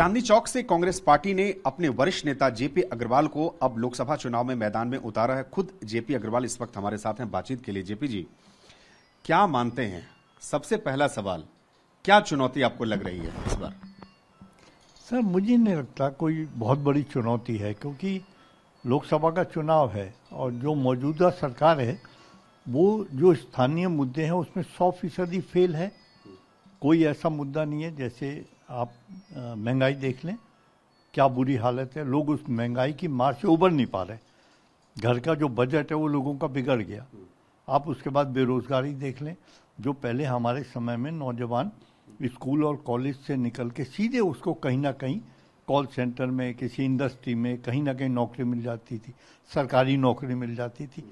चांदनी चौक से कांग्रेस पार्टी ने अपने वरिष्ठ नेता जेपी अग्रवाल को अब लोकसभा चुनाव में मैदान में उतारा है खुद जेपी अग्रवाल इस वक्त हमारे साथ हैं बातचीत के लिए जेपी जी क्या मानते हैं सबसे पहला सवाल क्या चुनौती आपको लग रही है इस बार सर मुझे नहीं लगता कोई बहुत बड़ी चुनौती है क्योंकि लोकसभा का चुनाव है और जो मौजूदा सरकार है वो जो स्थानीय मुद्दे हैं उसमें सौ फीसदी फेल है कोई ऐसा मुद्दा नहीं है जैसे आप महंगाई देख लें क्या बुरी हालत है लोग उस महंगाई की मार से उबर नहीं पा रहे घर का जो बजट है वो लोगों का बिगड़ गया आप उसके बाद बेरोज़गारी देख लें जो पहले हमारे समय में नौजवान स्कूल और कॉलेज से निकल के सीधे उसको कहीं ना कहीं कॉल सेंटर में किसी इंडस्ट्री में कहीं ना कहीं नौकरी मिल जाती थी सरकारी नौकरी मिल जाती थी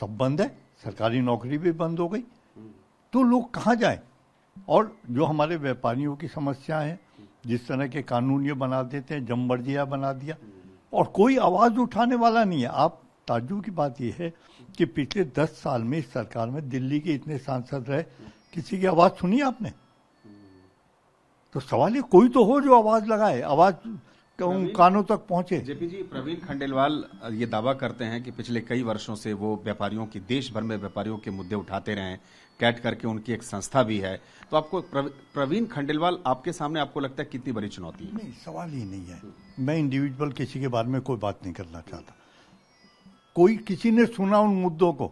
सब बंद है सरकारी नौकरी भी बंद हो गई तो लोग कहाँ जाएं और जो हमारे व्यापारियों की समस्या है जिस तरह के कानून ये बना देते हैं जमबर्जिया बना दिया और कोई आवाज़ उठाने वाला नहीं है आप ताजु की बात यह है कि पिछले दस साल में इस सरकार में दिल्ली के इतने सांसद रहे किसी की आवाज़ सुनी आपने तो सवाल ये कोई तो हो जो आवाज़ लगाए आवाज़ कि उन कानों तक पहुंचे जेपी जी प्रवीण खंडेलवाल ये दावा करते हैं कि पिछले कई वर्षों से वो व्यापारियों की देश भर में व्यापारियों के मुद्दे उठाते रहे कैट करके उनकी एक संस्था भी है तो आपको प्रवीण खंडेलवाल आपके सामने आपको लगता है कितनी बड़ी चुनौती है नहीं सवाल ही नहीं है मैं इंडिविजुअल किसी के बारे में कोई बात नहीं करना चाहता कोई किसी ने सुना उन मुद्दों को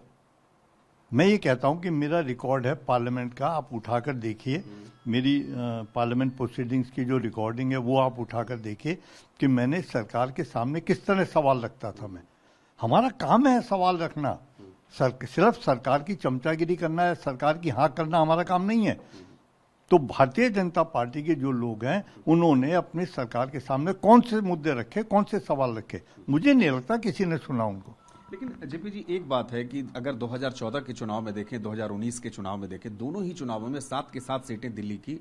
मैं ये कहता हूँ कि मेरा रिकॉर्ड है पार्लियामेंट का आप उठाकर देखिए मेरी पार्लियामेंट प्रोसीडिंग्स की जो रिकॉर्डिंग है वो आप उठाकर देखिए कि मैंने सरकार के सामने किस तरह सवाल रखता था मैं हमारा काम है सवाल रखना सर, सिर्फ सरकार की चमचागिरी करना है सरकार की हाँ करना हमारा काम नहीं है तो भारतीय जनता पार्टी के जो लोग हैं उन्होंने अपनी सरकार के सामने कौन से मुद्दे रखे कौन से सवाल रखे मुझे नहीं लगता किसी ने सुना उनको लेकिन जेपी जी एक बात है कि अगर 2014 के चुनाव में देखें 2019 के चुनाव में देखें दोनों ही चुनावों में सात के सात सीटें दिल्ली की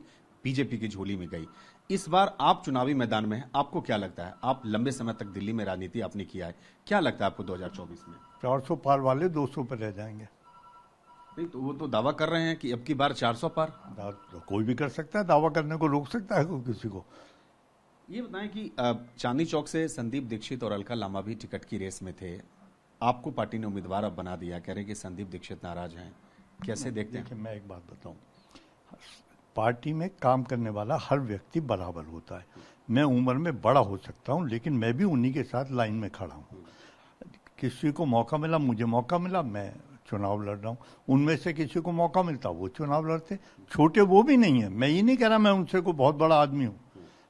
बीजेपी की झोली में गई इस बार आप चुनावी मैदान में हैं आपको क्या लगता है आप लंबे समय तक दिल्ली में राजनीति आपने किया है क्या लगता है आपको 2024 में 400 पार वाले 200 पर रह जाएंगे नहीं तो वो तो दावा कर रहे हैं कि अब की बार 400 पार तो कोई भी कर सकता है दावा करने को रोक सकता है किसी को ये बताएं कि चांदनी चौक से संदीप दीक्षित और अलका लामा भी टिकट की रेस में थे आपको पार्टी ने उम्मीदवार अब बना दिया कह रहे कि संदीप दीक्षित नाराज हैं कैसे देखते हैं मैं एक बात बताऊं पार्टी में काम करने वाला हर व्यक्ति बराबर होता है मैं उम्र में बड़ा हो सकता हूं लेकिन मैं भी उन्हीं के साथ लाइन में खड़ा हूं किसी को मौका मिला मुझे मौका मिला मैं चुनाव लड़ रहा हूँ उनमें से किसी को मौका मिलता वो चुनाव लड़ते छोटे वो भी नहीं है मैं ये नहीं कह रहा मैं उनसे को बहुत बड़ा आदमी हूँ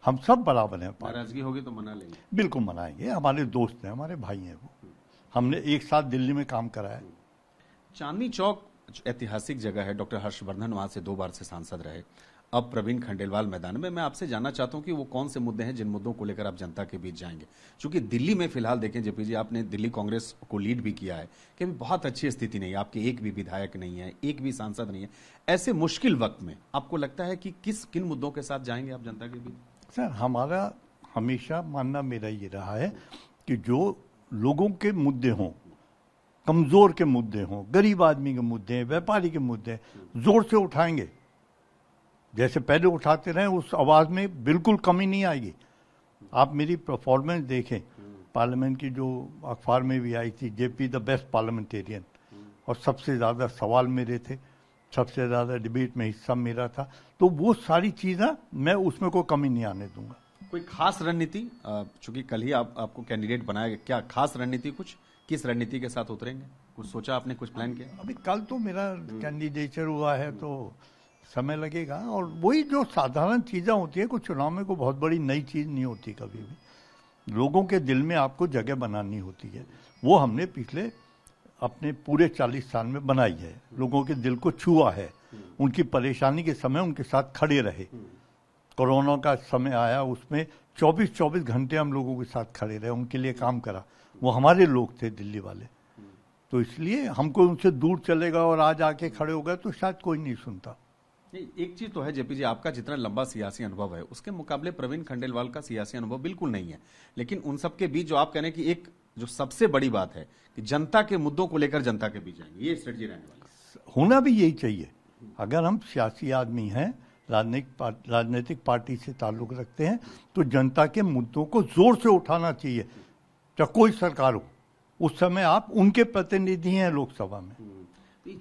हम सब बराबर हैं नाराजगी होगी तो मना लेंगे बिल्कुल मनाएंगे हमारे दोस्त हैं हमारे भाई हैं वो हमने एक साथ दिल्ली में काम करा है चांदनी चौक ऐतिहासिक जगह है डॉक्टर हर्षवर्धन वहां से दो बार से सांसद रहे अब प्रवीण खंडेलवाल मैदान में मैं आपसे जानना चाहता हूं कि वो कौन से मुद्दे हैं जिन मुद्दों को लेकर आप जनता के बीच जाएंगे क्योंकि दिल्ली में फिलहाल देखें जेपी जी आपने दिल्ली कांग्रेस को लीड भी किया है कि अभी बहुत अच्छी स्थिति नहीं है आपके एक भी विधायक नहीं है एक भी सांसद नहीं है ऐसे मुश्किल वक्त में आपको लगता है कि किस किन मुद्दों के साथ जाएंगे आप जनता के बीच सर हमारा हमेशा मानना मेरा ये रहा है कि जो लोगों के मुद्दे हों कमज़ोर के मुद्दे हों गरीब आदमी के मुद्दे हैं व्यापारी के मुद्दे हैं ज़ोर से उठाएंगे जैसे पहले उठाते रहे उस आवाज़ में बिल्कुल कमी नहीं आएगी आप मेरी परफॉर्मेंस देखें पार्लियामेंट की जो अखबार में भी आई थी जेपी द बेस्ट पार्लियामेंटेरियन और सबसे ज़्यादा सवाल मेरे थे सबसे ज़्यादा डिबेट में हिस्सा मेरा था तो वो सारी चीज़ें मैं उसमें कोई कमी नहीं आने दूंगा कोई खास रणनीति चूंकि कल ही आप आपको कैंडिडेट बनाया गया क्या खास रणनीति कुछ किस रणनीति के साथ उतरेंगे कुछ सोचा आपने कुछ प्लान किया अभी कल तो मेरा कैंडिडेचर हम्म। हुआ है तो समय लगेगा और वही जो साधारण चीज़ें होती है कुछ चुनाव में कोई बहुत बड़ी नई चीज़ नहीं होती कभी भी लोगों के दिल में आपको जगह बनानी होती है वो हमने पिछले अपने पूरे चालीस साल में बनाई है हम्म। लोगों के दिल को छुआ है हम्म। उनकी परेशानी के समय उनके साथ खड़े रहे कोरोना का समय आया उसमें 24-24 घंटे हम लोगों के साथ खड़े रहे उनके लिए काम करा वो हमारे लोग थे दिल्ली वाले तो इसलिए हमको उनसे दूर चलेगा और आज आके खड़े हो गए तो शायद कोई नहीं सुनता एक चीज तो है जेपी जी आपका जितना लंबा सियासी अनुभव है उसके मुकाबले प्रवीण खंडेलवाल का सियासी अनुभव बिल्कुल नहीं है लेकिन उन सबके बीच जो आप कहने की एक जो सबसे बड़ी बात है कि जनता के मुद्दों को लेकर जनता के बीच आएंगे ये स्ट्रेटजी रहने वाली होना भी यही चाहिए अगर हम सियासी आदमी हैं राजनीतिक राजनीतिक पार्टी से ताल्लुक रखते हैं तो जनता के मुद्दों को जोर से उठाना चाहिए चाहे कोई सरकार हो उस समय आप उनके प्रतिनिधि हैं लोकसभा में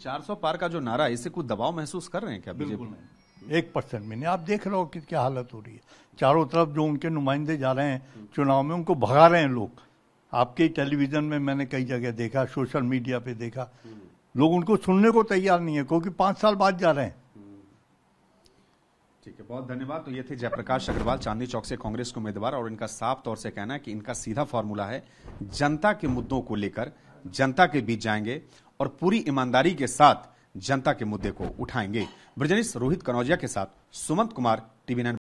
चार सौ पार का जो नारा है इससे कुछ दबाव महसूस कर रहे हैं क्या बिल्कुल एक परसेंट में नहीं आप देख रहे हो कि क्या हालत हो रही है चारों तरफ जो उनके नुमाइंदे जा रहे हैं चुनाव में उनको भगा रहे हैं लोग आपके टेलीविजन में मैंने कई जगह देखा सोशल मीडिया पे देखा लोग उनको सुनने को तैयार नहीं है क्योंकि पांच साल बाद जा रहे हैं ठीक है बहुत धन्यवाद तो ये थे जयप्रकाश अग्रवाल चांदनी चौक से कांग्रेस के उम्मीदवार और इनका साफ तौर से कहना है कि इनका सीधा फॉर्मूला है जनता के मुद्दों को लेकर जनता के बीच जाएंगे और पूरी ईमानदारी के साथ जनता के मुद्दे को उठाएंगे ब्रजनीश रोहित कनौजिया के साथ सुमंत कुमार टीवी नाइन